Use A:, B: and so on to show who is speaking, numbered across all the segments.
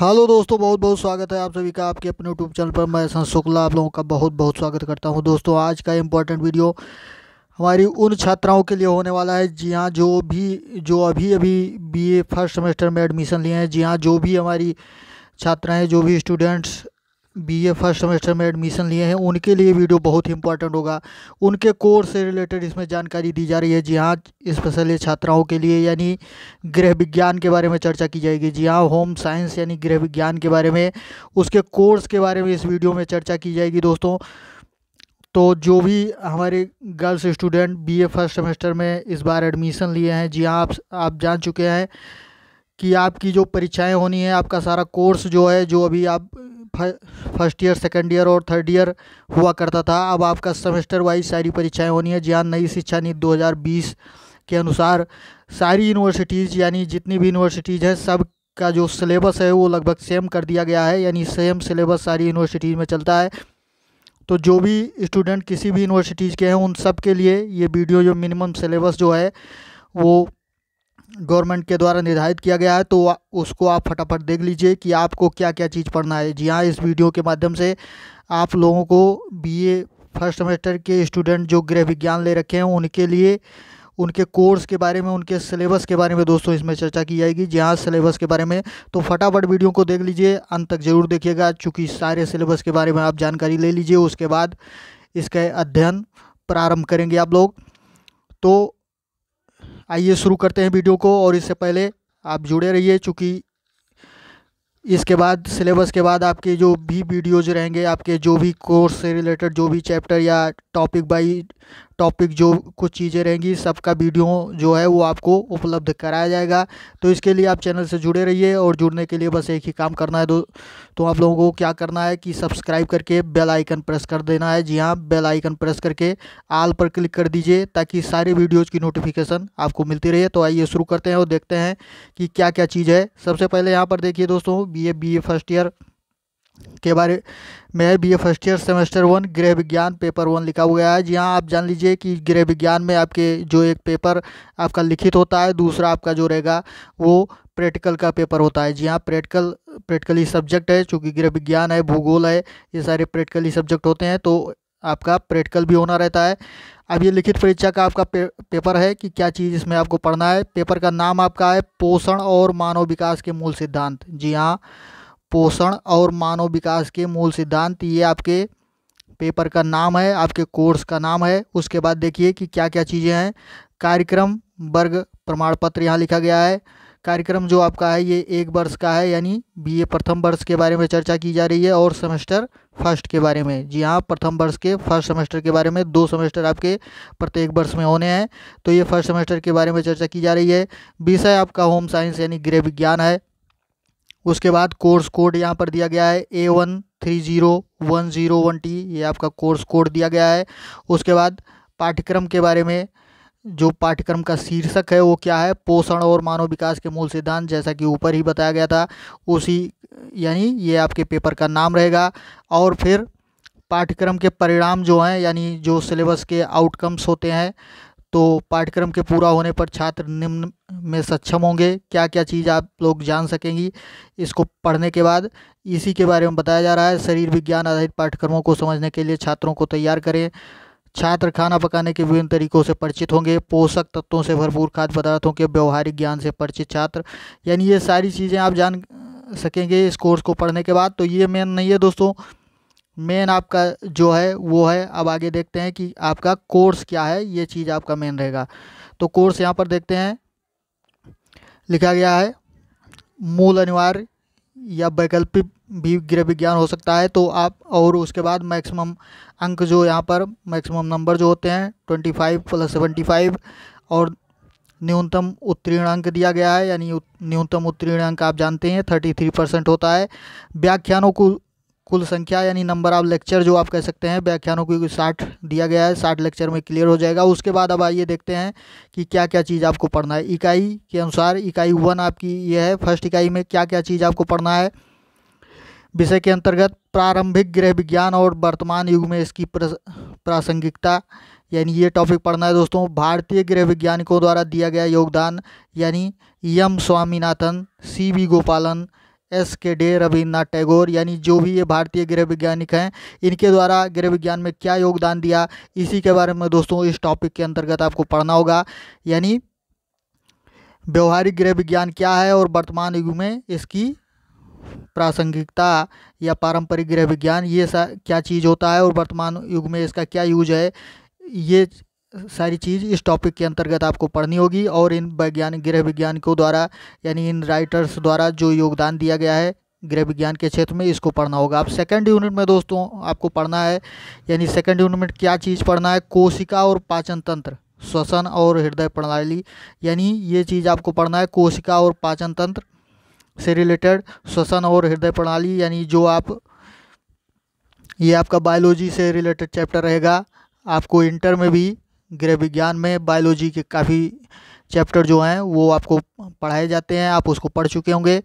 A: hello दोस्तों बहुत बहुत स्वागत है आप सभी का आपके अपने यूट्यूब चैनल पर मैं संत शुक्ला आप लोगों का बहुत बहुत स्वागत करता हूं दोस्तों आज का इम्पोर्टेंट वीडियो हमारी उन छात्राओं के लिए होने वाला है जी हाँ जो भी जो अभी अभी बीए फर्स्ट सेमेस्टर में एडमिशन लिए हैं जी हाँ जो भी हमारी छात्राएँ जो भी स्टूडेंट्स बीए फर्स्ट सेमेस्टर में एडमिशन लिए हैं उनके लिए वीडियो बहुत ही इंपॉर्टेंट होगा उनके कोर्स से रिलेटेड इसमें जानकारी दी जा रही है जी हाँ स्पेशली छात्राओं के लिए यानी गृह विज्ञान के बारे में चर्चा की जाएगी जी हाँ होम साइंस यानी गृह विज्ञान के बारे में उसके कोर्स के बारे में इस वीडियो में चर्चा की जाएगी दोस्तों तो जो भी हमारे girls student B first semester में इस बार एडमिशन लिए हैं जी हाँ आप आप जान चुके हैं कि आपकी जो परीक्षाएं होनी है आपका सारा कोर्स जो है जो अभी आप फर्स्ट ईयर सेकेंड ईयर और थर्ड ईयर हुआ करता था अब आपका सेमेस्टर वाइज सारी परीक्षाएं होनी है जी नई शिक्षा नीति 2020 के अनुसार सारी यूनिवर्सिटीज़ यानी जितनी भी यूनिवर्सिटीज़ हैं सब का जो सिलेबस है वो लगभग सेम कर दिया गया है यानी सेम सिलेबस सारी यूनिवर्सिटीज़ में चलता है तो जो भी स्टूडेंट किसी भी यूनिवर्सिटीज़ के हैं उन सब के लिए ये वीडियो जो मिनिमम सिलेबस जो है वो गवर्नमेंट के द्वारा निर्धारित किया गया है तो उसको आप फटाफट देख लीजिए कि आपको क्या क्या चीज़ पढ़ना है जी हाँ इस वीडियो के माध्यम से आप लोगों को बीए फर्स्ट सेमेस्टर के स्टूडेंट जो गृह विज्ञान ले रखे हैं उनके लिए उनके कोर्स के बारे में उनके सिलेबस के बारे में दोस्तों इसमें चर्चा की जाएगी जी हाँ सिलेबस के बारे में तो फटाफट वीडियो को देख लीजिए अंत तक ज़रूर देखिएगा चूँकि सारे सिलेबस के बारे में आप जानकारी ले लीजिए उसके बाद इसका अध्ययन प्रारंभ करेंगे आप लोग तो आइए शुरू करते हैं वीडियो को और इससे पहले आप जुड़े रहिए चूँकि इसके बाद सिलेबस के बाद आपके जो भी वीडियोज रहेंगे आपके जो भी कोर्स से रिलेटेड जो भी चैप्टर या टॉपिक बाई टॉपिक जो कुछ चीज़ें रहेंगी सबका वीडियो जो है वो आपको उपलब्ध कराया जाएगा तो इसके लिए आप चैनल से जुड़े रहिए और जुड़ने के लिए बस एक ही काम करना है दो तो आप लोगों को क्या करना है कि सब्सक्राइब करके बेल आइकन प्रेस कर देना है जी हाँ बेल आइकन प्रेस करके आल पर क्लिक कर दीजिए ताकि सारे वीडियोज़ की नोटिफिकेशन आपको मिलती रहे तो आइए शुरू करते हैं और देखते हैं कि क्या क्या चीज़ है सबसे पहले यहाँ पर देखिए दोस्तों बी ए फर्स्ट ईयर के बारे में B A first year semester one गृह विज्ञान पेपर वन लिखा हुआ है जी हाँ आप जान लीजिए कि गृह विज्ञान में आपके जो एक पेपर आपका लिखित होता है दूसरा आपका जो रहेगा वो प्रैक्टिकल का पेपर होता है जी हाँ प्रैक्टिकल प्रैक्टिकली सब्जेक्ट है चूँकि गृह विज्ञान है भूगोल है ये सारे प्रैक्टिकली सब्जेक्ट होते हैं तो आपका प्रैक्टिकल भी होना रहता है अब ये लिखित परीक्षा का आपका पे, पेपर है कि क्या चीज़ इसमें आपको पढ़ना है पेपर का नाम आपका है पोषण और मानव विकास के मूल सिद्धांत जी हाँ पोषण और मानव विकास के मूल सिद्धांत ये आपके पेपर का नाम है आपके कोर्स का नाम है उसके बाद देखिए कि क्या क्या चीज़ें हैं कार्यक्रम वर्ग प्रमाण पत्र यहाँ लिखा गया है कार्यक्रम जो आपका है ये एक वर्ष का है यानी बीए प्रथम वर्ष के बारे में चर्चा की जा रही है और सेमेस्टर फर्स्ट के बारे में जी हाँ प्रथम वर्ष के फर्स्ट सेमेस्टर के बारे में दो सेमेस्टर आपके प्रत्येक वर्ष में होने हैं तो ये फर्स्ट सेमेस्टर के बारे में चर्चा की जा रही है विषय आपका होम साइंस यानी गृह विज्ञान है उसके बाद कोर्स कोड यहाँ पर दिया गया है A one three zero one zero one T ये आपका कोर्स कोड दिया गया है उसके बाद पाठ्यक्रम के बारे में जो पाठ्यक्रम का शीर्षक है वो क्या है पोषण और मानव विकास के मूल सिद्धांत जैसा कि ऊपर ही बताया गया था उसी यानी ये आपके पेपर का नाम रहेगा और फिर पाठ्यक्रम के परिणाम जो हैं यानी जो सिलेबस के आउटकम्स होते हैं तो पाठ्यक्रम के पूरा होने पर छात्र निम्न में सक्षम होंगे क्या क्या चीज़ आप लोग जान सकेंगी इसको पढ़ने के बाद इसी के बारे में बताया जा रहा है शरीर विज्ञान आधारित पाठ्यक्रमों को समझने के लिए छात्रों को तैयार करें छात्र खाना पकाने के विभिन्न तरीकों से परिचित होंगे पोषक तत्वों से भरपूर खाद्य पदार्थों के व्यवहारिक ज्ञान से परिचित छात्र यानी ये सारी चीज़ें आप जान सकेंगे इस कोर्स को पढ़ने के बाद तो ये मेन नहीं है दोस्तों मेन आपका जो है वो है अब आगे देखते हैं कि आपका कोर्स क्या है ये चीज़ आपका मेन रहेगा तो कोर्स यहाँ पर देखते हैं लिखा गया है मूल अनिवार्य या वैकल्पिक भी गृह विज्ञान हो सकता है तो आप और उसके बाद मैक्सिमम अंक जो यहाँ पर मैक्सिमम नंबर जो होते हैं twenty five plus seventy five और न्यूनतम उत्तीर्ण अंक दिया गया है यानी न्यूनतम उत्तीर्ण अंक आप जानते हैं थर्टी थ्री परसेंट होता है व्याख्यानों को कुल संख्या यानी नंबर ऑफ लेक्चर जो आप कह सकते हैं व्याख्यानों की साठ दिया गया है साठ लेक्चर में क्लियर हो जाएगा उसके बाद अब आइए देखते हैं कि क्या क्या चीज़ आपको पढ़ना है इकाई के अनुसार इकाई वन आपकी ये है फर्स्ट इकाई में क्या क्या चीज़ आपको पढ़ना है विषय के अंतर्गत प्रारंभिक गृह विज्ञान और वर्तमान युग में इसकी प्रासंगिकता यानी ये टॉपिक पढ़ना है दोस्तों भारतीय गृह वैज्ञानिकों द्वारा दिया गया योगदान यानी यम स्वामीनाथन सी वी गोपालन एस के डे रविन्द्रनाथ टैगोर यानी जो भी ये भारतीय गृह वैज्ञानिक हैं इनके द्वारा गृह विज्ञान में क्या योगदान दिया इसी के बारे में दोस्तों इस टॉपिक के अंतर्गत आपको पढ़ना होगा यानी व्यवहारिक गृह विज्ञान क्या है और वर्तमान युग में इसकी प्रासंगिकता या पारंपरिक गृह विज्ञान ये क्या चीज़ होता है और वर्तमान युग में इसका क्या यूज है ये सारी चीज़ इस टॉपिक के अंतर्गत आपको पढ़नी होगी और इन वैज्ञानिक गृह विज्ञानिकों द्वारा यानी इन राइटर्स द्वारा जो योगदान दिया गया है गृह विज्ञान के क्षेत्र में इसको पढ़ना होगा आप सेकंड यूनिट में दोस्तों आपको पढ़ना है यानी सेकंड यूनिट में क्या चीज़ पढ़ना है कोशिका और पाचन तंत्र श्वसन और हृदय प्रणाली यानी ये चीज़ आपको पढ़ना है कोशिका और पाचन तंत्र से रिलेटेड श्वसन और हृदय प्रणाली यानी जो आप ये आपका बायोलॉजी से रिलेटेड चैप्टर रहेगा आपको इंटर में भी गृह विज्ञान में बायोलॉजी के काफ़ी चैप्टर जो हैं वो आपको पढ़ाए जाते हैं आप उसको पढ़ चुके होंगे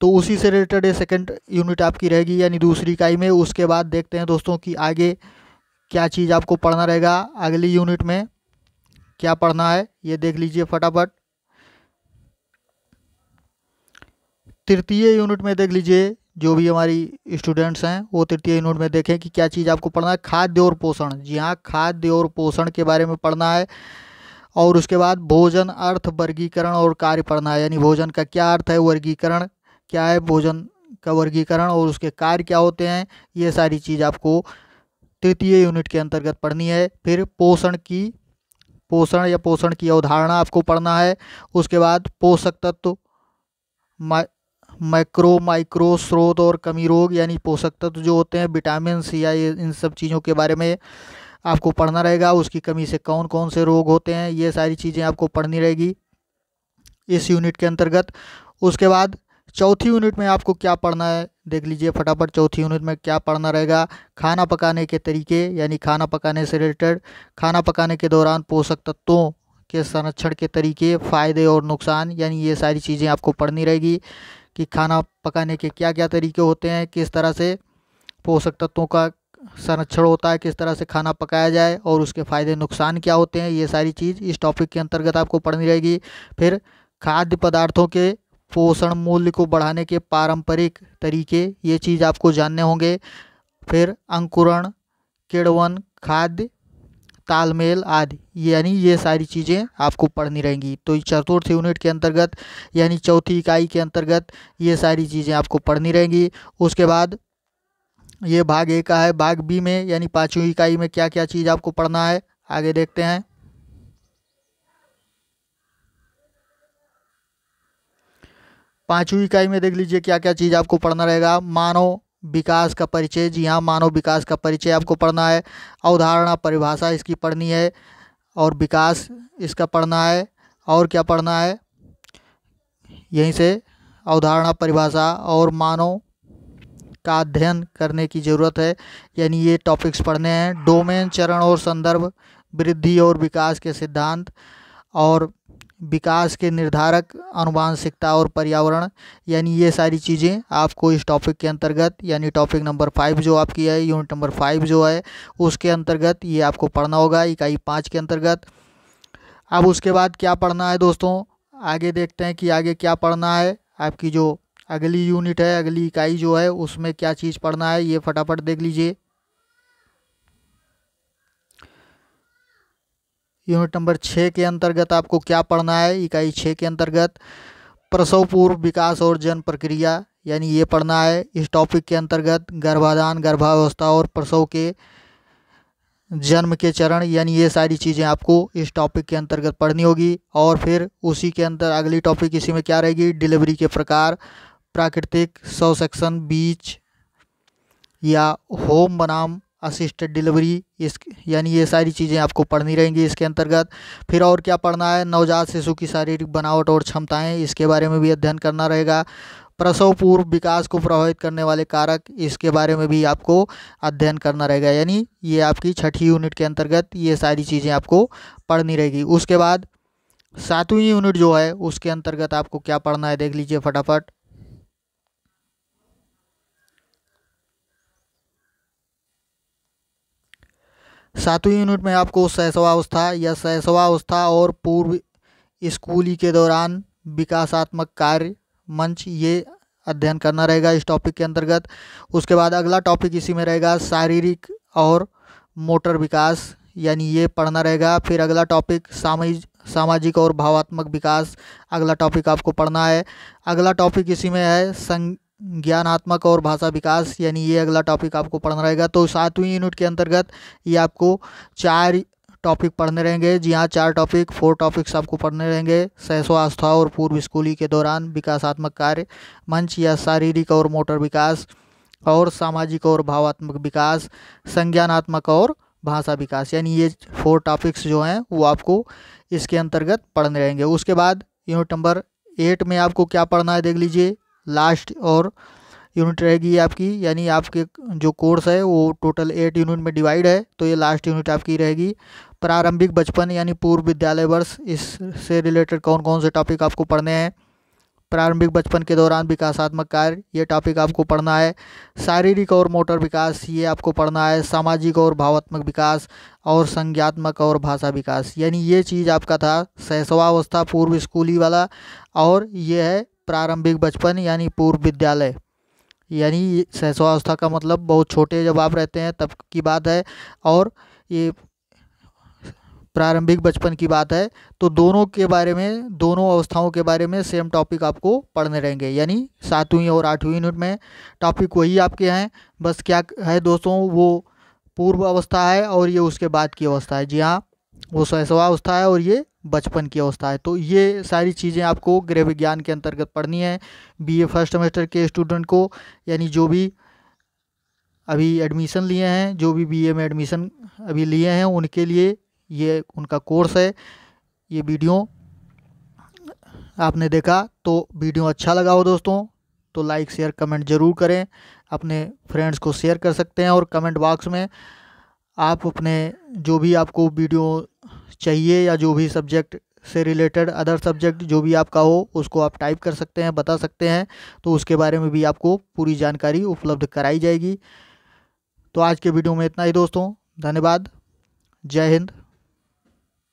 A: तो उसी से रिलेटेड सेकेंड यूनिट आपकी रहेगी यानी दूसरी इकाई में उसके बाद देखते हैं दोस्तों कि आगे क्या चीज़ आपको पढ़ना रहेगा अगली यूनिट में क्या पढ़ना है ये देख लीजिए फटाफट तृतीय यूनिट में देख लीजिए जो भी हमारी स्टूडेंट्स हैं वो तृतीय यूनिट में देखें कि क्या चीज़ आपको पढ़ना है खाद्य और पोषण जी हाँ खाद्य और पोषण के बारे में पढ़ना है और उसके बाद भोजन अर्थ वर्गीकरण और कार्य पढ़ना है यानी भोजन का क्या अर्थ है वर्गीकरण क्या है भोजन का वर्गीकरण और उसके कार्य क्या होते हैं ये सारी चीज़ आपको तृतीय यूनिट के अंतर्गत पढ़नी है फिर पोषण की पोषण या पोषण की अवधारणा आपको पढ़ना है उसके बाद पोषक तत्व मैक्रो माइक्रो स्रोत और कमी रोग यानी पोषक तत्व जो होते हैं विटामिन सी या इन सब चीज़ों के बारे में आपको पढ़ना रहेगा उसकी कमी से कौन कौन से रोग होते हैं ये सारी चीज़ें आपको पढ़नी रहेगी इस यूनिट के अंतर्गत उसके बाद चौथी यूनिट में आपको क्या पढ़ना है देख लीजिए फटाफट चौथी यूनिट में क्या पढ़ना रहेगा खाना पकाने के तरीके यानी खाना पकाने से रिलेटेड खाना पकाने के दौरान पोषक तत्वों के संरक्षण के तरीके फ़ायदे और नुकसान यानी ये सारी चीज़ें आपको पढ़नी रहेगी कि खाना पकाने के क्या क्या तरीके होते हैं किस तरह से पोषक तत्वों का संरक्षण होता है किस तरह से खाना पकाया जाए और उसके फ़ायदे नुकसान क्या होते हैं ये सारी चीज़ इस टॉपिक के अंतर्गत आपको पढ़नी रहेगी फिर खाद्य पदार्थों के पोषण मूल्य को बढ़ाने के पारंपरिक तरीके ये चीज़ आपको जानने होंगे फिर अंकुरण किड़वन खाद्य तालमेल आदि यानी ये सारी चीज़ें आपको पढ़नी रहेंगी तो चतुर्थ यूनिट के अंतर्गत यानी चौथी इकाई के अंतर्गत ये सारी चीज़ें आपको पढ़नी रहेंगी उसके बाद ये भाग ए का है भाग बी में यानी पाँचवीं इकाई में क्या क्या चीज़ आपको पढ़ना है आगे देखते हैं पाँचवीं इकाई में देख लीजिए क्या क्या चीज़ आपको पढ़ना रहेगा मानव विकास का परिचय जी हाँ मानव विकास का परिचय आपको पढ़ना है अवधारणा परिभाषा इसकी पढ़नी है और विकास इसका पढ़ना है और क्या पढ़ना है यहीं से अवधारणा परिभाषा और मानव का अध्ययन करने की ज़रूरत है यानी ये टॉपिक्स पढ़ने हैं डोमेन चरण और संदर्भ वृद्धि और विकास के सिद्धांत और विकास के निर्धारक अनुवांशिकता और पर्यावरण यानी ये सारी चीज़ें आपको इस टॉपिक के अंतर्गत यानी टॉपिक नंबर फाइव जो आपकी है यूनिट नंबर फाइव जो है उसके अंतर्गत ये आपको पढ़ना होगा इकाई पाँच के अंतर्गत अब उसके बाद क्या पढ़ना है दोस्तों आगे देखते हैं कि आगे क्या पढ़ना है आपकी जो अगली यूनिट है अगली इकाई जो है उसमें क्या चीज़ पढ़ना है ये फटाफट देख लीजिए यूनिट नंबर छः के अंतर्गत आपको क्या पढ़ना है इकाई छः के अंतर्गत प्रसव पूर्व विकास और जन्म प्रक्रिया यानी ये पढ़ना है इस टॉपिक के अंतर्गत गर्भाधान गर्भावस्था और प्रसव के जन्म के चरण यानी ये सारी चीज़ें आपको इस टॉपिक के अंतर्गत पढ़नी होगी और फिर उसी के अंदर अगली टॉपिक इसी में क्या रहेगी डिलीवरी के प्रकार प्राकृतिक सौ सेक्शन बीच या होम बनाम असिस्टेड डिलीवरी इस यानी ये सारी चीज़ें आपको पढ़नी रहेंगी इसके अंतर्गत फिर और क्या पढ़ना है नवजात शिशु की शारीरिक बनावट और क्षमताएं इसके बारे में भी अध्ययन करना रहेगा प्रसव पूर्व विकास को प्रभावित करने वाले कारक इसके बारे में भी आपको अध्ययन करना रहेगा यानी ये आपकी छठी यूनिट के अंतर्गत ये सारी चीज़ें आपको पढ़नी रहेगी उसके बाद सातवीं यूनिट जो है उसके अंतर्गत आपको क्या पढ़ना है देख लीजिए फटाफट सातवीं यूनिट में आपको सहसवावस्था या सहसवावस्था और पूर्व स्कूली के दौरान विकासात्मक कार्य मंच ये अध्ययन करना रहेगा इस टॉपिक के अंतर्गत उसके बाद अगला टॉपिक इसी में रहेगा शारीरिक और मोटर विकास यानी ये पढ़ना रहेगा फिर अगला टॉपिक सामाजिक सामाजिक और भावात्मक विकास अगला टॉपिक आपको पढ़ना है अगला टॉपिक इसी में है संग ज्ञानात्मक और भाषा विकास यानी ये अगला टॉपिक आपको पढ़ना रहेगा तो सातवीं यूनिट के अंतर्गत ये आपको चार टॉपिक पढ़ने रहेंगे जी हाँ चार टॉपिक फोर टॉपिक्स आपको पढ़ने रहेंगे सहसो आस्था और पूर्व स्कूली के दौरान विकासात्मक कार्य मंच या शारीरिक और मोटर विकास और सामाजिक और भावात्मक विकास संज्ञानात्मक और भाषा विकास यानी ये फोर टॉपिक्स जो हैं वो आपको इसके अंतर्गत पढ़ने रहेंगे उसके बाद यूनिट नंबर एट में आपको क्या पढ़ना है देख लीजिए लास्ट और यूनिट रहेगी आपकी यानी आपके जो कोर्स है वो टोटल एट यूनिट में डिवाइड है तो ये लास्ट यूनिट आपकी रहेगी प्रारंभिक बचपन यानी पूर्व विद्यालय वर्ष इससे रिलेटेड कौन कौन से टॉपिक आपको पढ़ने हैं प्रारंभिक बचपन के दौरान विकासात्मक कार्य ये टॉपिक आपको पढ़ना है शारीरिक और मोटर विकास ये आपको पढ़ना है सामाजिक और भावात्मक विकास और संज्ञात्मक और भाषा विकास यानी ये चीज़ आपका था सहसवावस्था पूर्व स्कूली वाला और ये है प्रारंभिक बचपन यानी पूर्व विद्यालय यानी शैशवावस्था का मतलब बहुत छोटे जब आप रहते हैं तब की बात है और ये प्रारंभिक बचपन की बात है तो दोनों के बारे में दोनों अवस्थाओं के बारे में सेम टॉपिक आपको पढ़ने रहेंगे यानी सातवीं और आठवीं यूनिट में टॉपिक वही आपके हैं बस क्या है दोस्तों वो पूर्व अवस्था है और ये उसके बाद की अवस्था है जी हाँ वो शैशवा अवस्था है और ये बचपन की अवस्था है तो ये सारी चीज़ें आपको गृह विज्ञान के अंतर्गत पढ़नी है बीए फर्स्ट सेमेस्टर के स्टूडेंट को यानी जो भी अभी एडमिशन लिए हैं जो भी बीए में एडमिशन अभी लिए हैं उनके लिए ये उनका कोर्स है ये वीडियो आपने देखा तो वीडियो अच्छा लगा हो दोस्तों तो लाइक शेयर कमेंट ज़रूर करें अपने फ्रेंड्स को शेयर कर सकते हैं और कमेंट बॉक्स में आप अपने जो भी आपको वीडियो चाहिए या जो भी सब्जेक्ट से रिलेटेड अदर सब्जेक्ट जो भी आपका हो उसको आप टाइप कर सकते हैं बता सकते हैं तो उसके बारे में भी आपको पूरी जानकारी उपलब्ध कराई जाएगी तो आज के वीडियो में इतना ही दोस्तों धन्यवाद जय हिंद